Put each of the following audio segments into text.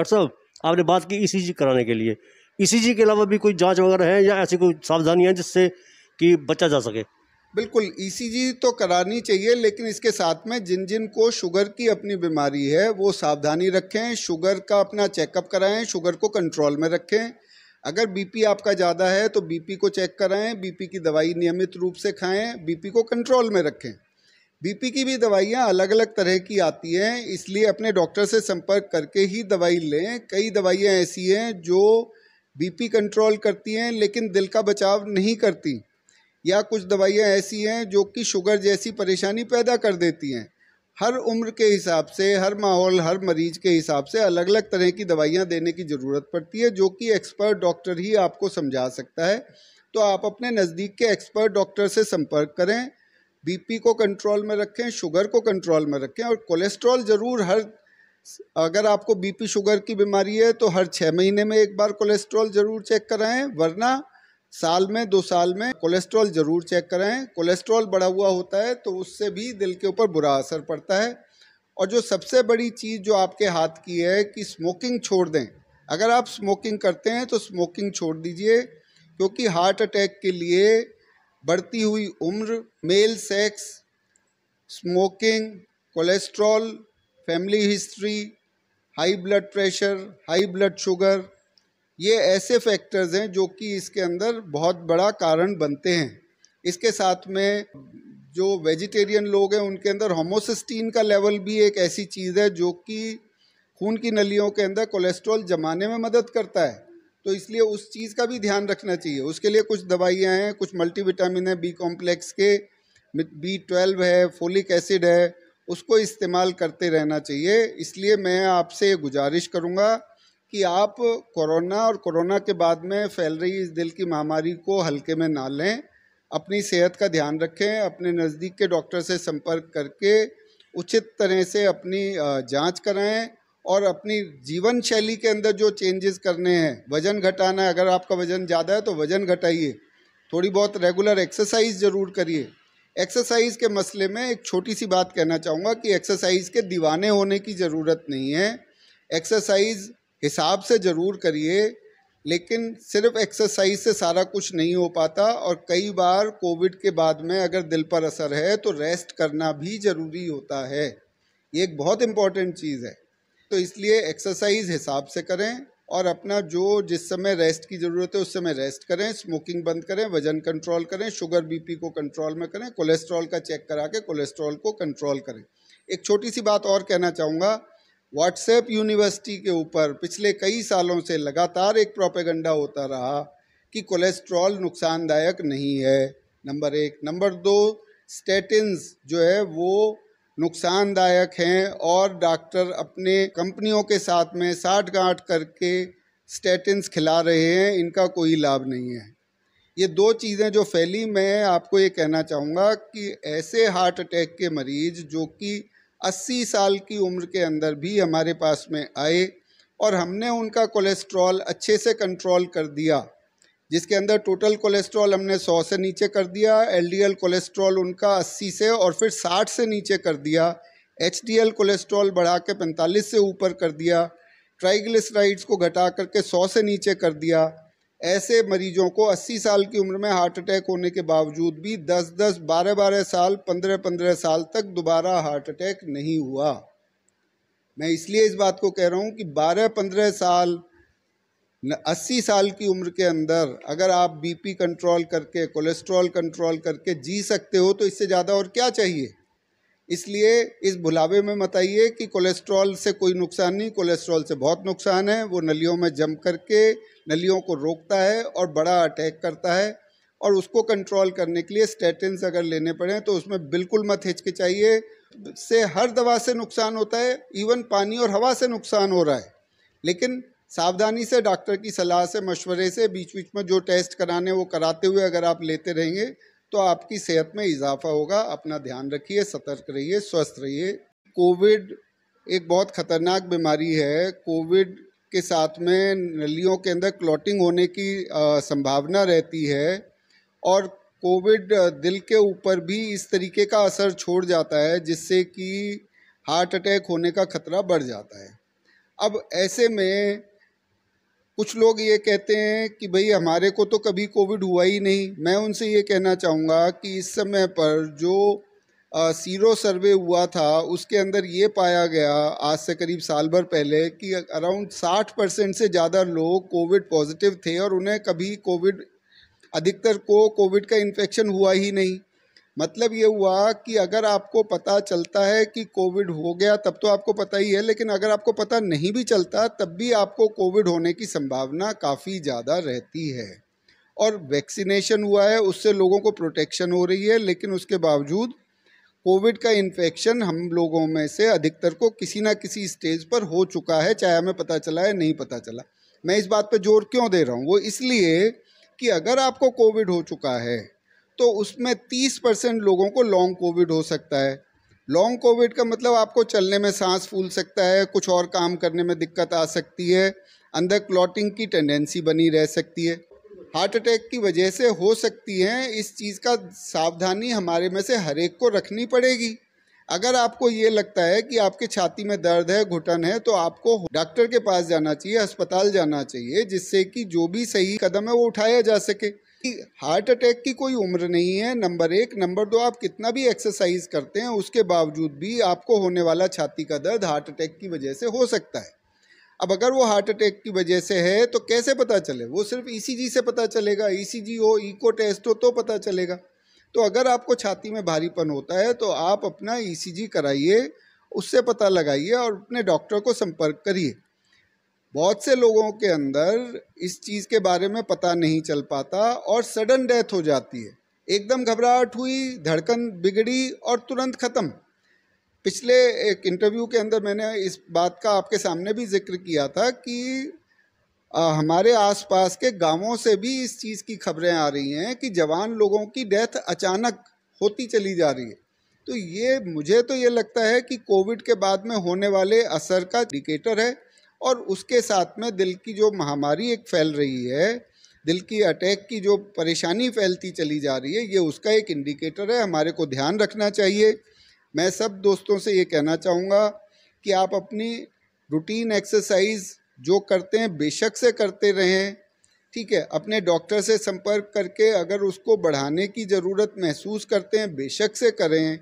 doctor साहब आपने बात की ई e कराने के लिए ई e के अलावा भी कोई जाँच वगैरह है या ऐसी कोई सावधानियां जिससे कि बचा जा सके बिल्कुल ईसीजी e तो करानी चाहिए लेकिन इसके साथ में जिन जिन को शुगर की अपनी बीमारी है वो सावधानी रखें शुगर का अपना चेकअप कराएं शुगर को कंट्रोल में रखें अगर बीपी आपका ज़्यादा है तो बीपी को चेक कराएं बीपी की दवाई नियमित रूप से खाएं बीपी को कंट्रोल में रखें बीपी की भी दवाइयाँ अलग अलग तरह की आती हैं इसलिए अपने डॉक्टर से संपर्क करके ही दवाई लें कई दवाइयाँ ऐसी हैं जो बीपी कंट्रोल करती हैं लेकिन दिल का बचाव नहीं करती या कुछ दवाइयाँ ऐसी हैं जो कि शुगर जैसी परेशानी पैदा कर देती हैं हर उम्र के हिसाब से हर माहौल हर मरीज के हिसाब से अलग अलग तरह की दवाइयाँ देने की ज़रूरत पड़ती है जो कि एक्सपर्ट डॉक्टर ही आपको समझा सकता है तो आप अपने नज़दीक के एक्सपर्ट डॉक्टर से संपर्क करें बीपी को कंट्रोल में रखें शुगर को कंट्रोल में रखें और कोलेस्ट्रॉल ज़रूर हर अगर आपको बीपी शुगर की बीमारी है तो हर छः महीने में एक बार कोलेस्ट्रॉल ज़रूर चेक कराएं वरना साल में दो साल में कोलेस्ट्रॉल ज़रूर चेक कराएं कोलेस्ट्रॉल बढ़ा हुआ होता है तो उससे भी दिल के ऊपर बुरा असर पड़ता है और जो सबसे बड़ी चीज़ जो आपके हाथ की है कि स्मोकिंग छोड़ दें अगर आप स्मोकिंग करते हैं तो स्मोकिंग छोड़ दीजिए क्योंकि हार्ट अटैक के लिए बढ़ती हुई उम्र male sex smoking cholesterol family history high blood pressure high blood sugar ये ऐसे फैक्टर्स हैं जो कि इसके अंदर बहुत बड़ा कारण बनते हैं इसके साथ में जो वेजिटेरियन लोग हैं उनके अंदर होमोसिस्टीन का लेवल भी एक ऐसी चीज़ है जो कि खून की नलियों के अंदर कोलेस्ट्रॉल जमाने में मदद करता है तो इसलिए उस चीज़ का भी ध्यान रखना चाहिए उसके लिए कुछ दवाइयाँ हैं कुछ मल्टीविटामिन है बी कॉम्प्लेक्स के बी ट्वेल्व है फोलिक एसिड है उसको इस्तेमाल करते रहना चाहिए इसलिए मैं आपसे ये गुजारिश करूँगा कि आप कोरोना और कोरोना के बाद में फैल रही इस दिल की महामारी को हल्के में ना लें अपनी सेहत का ध्यान रखें अपने नज़दीक के डॉक्टर से संपर्क करके उचित तरह से अपनी जाँच कराएँ और अपनी जीवन शैली के अंदर जो चेंजेस करने हैं वज़न घटाना है अगर आपका वज़न ज़्यादा है तो वज़न घटाइए थोड़ी बहुत रेगुलर एक्सरसाइज ज़रूर करिए एक्सरसाइज के मसले में एक छोटी सी बात कहना चाहूँगा कि एक्सरसाइज के दीवाने होने की ज़रूरत नहीं है एक्सरसाइज हिसाब से ज़रूर करिए लेकिन सिर्फ एक्सरसाइज से सारा कुछ नहीं हो पाता और कई बार कोविड के बाद में अगर दिल पर असर है तो रेस्ट करना भी ज़रूरी होता है ये एक बहुत इम्पॉर्टेंट चीज़ है तो इसलिए एक्सरसाइज हिसाब से करें और अपना जो जिस समय रेस्ट की ज़रूरत है उस समय रेस्ट करें स्मोकिंग बंद करें वजन कंट्रोल करें शुगर बीपी को कंट्रोल में करें कोलेस्ट्रॉल का चेक करा के कोलेस्ट्रॉल को कंट्रोल करें एक छोटी सी बात और कहना चाहूँगा व्हाट्सएप यूनिवर्सिटी के ऊपर पिछले कई सालों से लगातार एक प्रोपेगंडा होता रहा कि कोलेस्ट्रॉल नुकसानदायक नहीं है नंबर एक नंबर दो स्टेटिन जो है वो नुकसानदायक हैं और डॉक्टर अपने कंपनियों के साथ में साठ गांठ करके स्टेटिन खिला रहे हैं इनका कोई लाभ नहीं है ये दो चीज़ें जो फैली मैं आपको ये कहना चाहूँगा कि ऐसे हार्ट अटैक के मरीज़ जो कि 80 साल की उम्र के अंदर भी हमारे पास में आए और हमने उनका कोलेस्ट्रॉल अच्छे से कंट्रोल कर दिया जिसके अंदर टोटल कोलेस्ट्रॉल हमने 100 से नीचे कर दिया एलडीएल कोलेस्ट्रॉल उनका 80 से और फिर 60 से नीचे कर दिया एचडीएल कोलेस्ट्रॉल बढ़ा के 45 से ऊपर कर दिया ट्राइग्लिसराइड्स को घटा करके 100 से नीचे कर दिया ऐसे मरीजों को 80 साल की उम्र में हार्ट अटैक होने के बावजूद भी 10-10, 12-12 साल 15-15 साल तक दोबारा हार्ट अटैक नहीं हुआ मैं इसलिए इस बात को कह रहा हूँ कि 12-15 साल अस्सी साल की उम्र के अंदर अगर आप बीपी कंट्रोल करके कोलेस्ट्रॉल कंट्रोल करके जी सकते हो तो इससे ज़्यादा और क्या चाहिए इसलिए इस भुलावे में मत आइए कि कोलेस्ट्रॉल से कोई नुकसान नहीं कोलेस्ट्रॉल से बहुत नुकसान है वो नलियों में जम करके नलियों को रोकता है और बड़ा अटैक करता है और उसको कंट्रोल करने के लिए स्टेटेंस अगर लेने पड़े तो उसमें बिल्कुल मत हिचकिचाइए से हर दवा से नुकसान होता है इवन पानी और हवा से नुकसान हो रहा है लेकिन सावधानी से डॉक्टर की सलाह से मशवरे से बीच बीच में जो टेस्ट कराने वो कराते हुए अगर आप लेते रहेंगे तो आपकी सेहत में इजाफा होगा अपना ध्यान रखिए सतर्क रहिए स्वस्थ रहिए कोविड एक बहुत ख़तरनाक बीमारी है कोविड के साथ में नलियों के अंदर क्लॉटिंग होने की संभावना रहती है और कोविड दिल के ऊपर भी इस तरीके का असर छोड़ जाता है जिससे कि हार्ट अटैक होने का खतरा बढ़ जाता है अब ऐसे में कुछ लोग ये कहते हैं कि भाई हमारे को तो कभी कोविड हुआ ही नहीं मैं उनसे ये कहना चाहूँगा कि इस समय पर जो सीरो सर्वे हुआ था उसके अंदर ये पाया गया आज से करीब साल भर पहले कि अराउंड साठ परसेंट से ज़्यादा लोग कोविड पॉजिटिव थे और उन्हें कभी कोविड अधिकतर को कोविड का इन्फेक्शन हुआ ही नहीं मतलब ये हुआ कि अगर आपको पता चलता है कि कोविड हो गया तब तो आपको पता ही है लेकिन अगर आपको पता नहीं भी चलता तब भी आपको कोविड होने की संभावना काफ़ी ज़्यादा रहती है और वैक्सीनेशन हुआ है उससे लोगों को प्रोटेक्शन हो रही है लेकिन उसके बावजूद कोविड का इन्फेक्शन हम लोगों में से अधिकतर को किसी ना किसी स्टेज पर हो चुका है चाहे हमें पता चला है नहीं पता चला मैं इस बात पर जोर क्यों दे रहा हूँ वो इसलिए कि अगर आपको कोविड हो चुका है तो उसमें तीस परसेंट लोगों को लॉन्ग कोविड हो सकता है लॉन्ग कोविड का मतलब आपको चलने में सांस फूल सकता है कुछ और काम करने में दिक्कत आ सकती है अंदर क्लॉटिंग की टेंडेंसी बनी रह सकती है हार्ट अटैक की वजह से हो सकती है इस चीज़ का सावधानी हमारे में से हर एक को रखनी पड़ेगी अगर आपको ये लगता है कि आपके छाती में दर्द है घुटन है तो आपको डॉक्टर के पास जाना चाहिए अस्पताल जाना चाहिए जिससे कि जो भी सही कदम है वो उठाया जा सके कि हार्ट अटैक की कोई उम्र नहीं है नंबर एक नंबर दो आप कितना भी एक्सरसाइज करते हैं उसके बावजूद भी आपको होने वाला छाती का दर्द हार्ट अटैक की वजह से हो सकता है अब अगर वो हार्ट अटैक की वजह से है तो कैसे पता चले वो सिर्फ ईसीजी e से पता चलेगा ईसीजी e हो इको टेस्ट हो तो पता चलेगा तो अगर आपको छाती में भारीपन होता है तो आप अपना ईसीजी e कराइए उससे पता लगाइए और अपने डॉक्टर को संपर्क करिए बहुत से लोगों के अंदर इस चीज़ के बारे में पता नहीं चल पाता और सडन डेथ हो जाती है एकदम घबराहट हुई धड़कन बिगड़ी और तुरंत ख़त्म पिछले एक इंटरव्यू के अंदर मैंने इस बात का आपके सामने भी जिक्र किया था कि आ, हमारे आसपास के गांवों से भी इस चीज़ की खबरें आ रही हैं कि जवान लोगों की डेथ अचानक होती चली जा रही है तो ये मुझे तो ये लगता है कि कोविड के बाद में होने वाले असर का इंडिकेटर है और उसके साथ में दिल की जो महामारी एक फैल रही है दिल की अटैक की जो परेशानी फैलती चली जा रही है ये उसका एक इंडिकेटर है हमारे को ध्यान रखना चाहिए मैं सब दोस्तों से ये कहना चाहूँगा कि आप अपनी रूटीन एक्सरसाइज जो करते हैं बेशक से करते रहें ठीक है अपने डॉक्टर से संपर्क करके अगर उसको बढ़ाने की ज़रूरत महसूस करते हैं बेशक से करें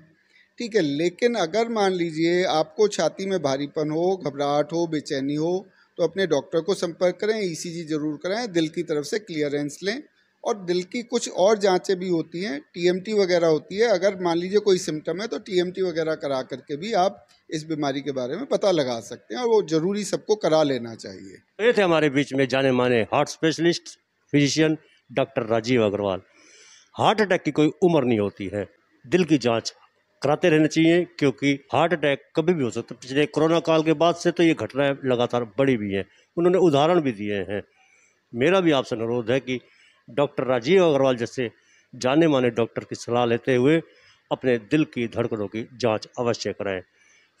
ठीक है लेकिन अगर मान लीजिए आपको छाती में भारीपन हो घबराहट हो बेचैनी हो तो अपने डॉक्टर को संपर्क करें ईसीजी e जरूर कराएं दिल की तरफ से क्लियरेंस लें और दिल की कुछ और जांचें भी होती हैं टीएमटी वगैरह होती है अगर मान लीजिए कोई सिम्टम है तो टीएमटी वगैरह करा करके भी आप इस बीमारी के बारे में पता लगा सकते हैं और वो जरूरी सबको करा लेना चाहिए ये थे हमारे बीच में जाने माने heart specialist physician doctor Rajiv Agarwal heart attack की कोई उम्र नहीं होती है दिल की जाँच कराते रहने चाहिए क्योंकि हार्ट अटैक कभी भी हो सकता है पिछले कोरोना काल के बाद से तो ये घटनाएं लगातार बढ़ी भी हैं उन्होंने उदाहरण भी दिए हैं मेरा भी आपसे अनुरोध है कि डॉक्टर राजीव अग्रवाल जैसे जाने माने डॉक्टर की सलाह लेते हुए अपने दिल की धड़कनों की जाँच अवश्य कराएँ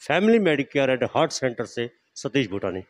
family medicare and heart centre से सतीश भूटानी